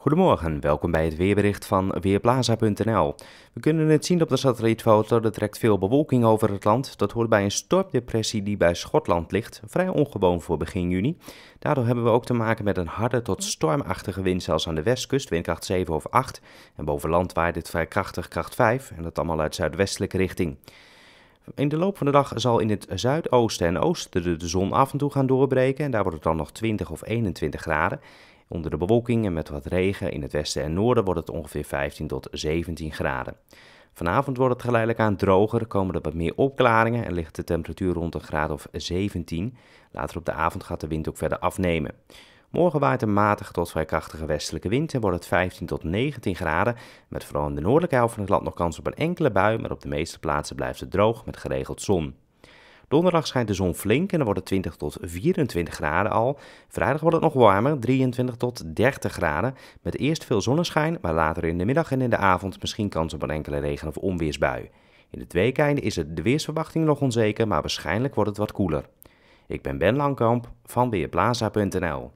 Goedemorgen, welkom bij het weerbericht van Weerplaza.nl. We kunnen het zien op de satellietfoto, er trekt veel bewolking over het land. Dat hoort bij een stormdepressie die bij Schotland ligt, vrij ongewoon voor begin juni. Daardoor hebben we ook te maken met een harde tot stormachtige wind, zelfs aan de westkust, windkracht 7 of 8. En boven land waait het vrij krachtig, kracht 5, en dat allemaal uit zuidwestelijke richting. In de loop van de dag zal in het zuidoosten en oosten de zon af en toe gaan doorbreken. En daar wordt het dan nog 20 of 21 graden. Onder de bewolking en met wat regen in het westen en noorden wordt het ongeveer 15 tot 17 graden. Vanavond wordt het geleidelijk aan droger, komen er wat meer opklaringen en ligt de temperatuur rond een graad of 17. Later op de avond gaat de wind ook verder afnemen. Morgen waait een matige tot vrij krachtige westelijke wind en wordt het 15 tot 19 graden. Met vooral in de noordelijke helft van het land nog kans op een enkele bui, maar op de meeste plaatsen blijft het droog met geregeld zon. Donderdag schijnt de zon flink en dan wordt het 20 tot 24 graden al. Vrijdag wordt het nog warmer, 23 tot 30 graden. Met eerst veel zonneschijn, maar later in de middag en in de avond misschien kans op een enkele regen- of onweersbui. In het weekende is het de weersverwachting nog onzeker, maar waarschijnlijk wordt het wat koeler. Ik ben Ben Langkamp van Weerplaza.nl.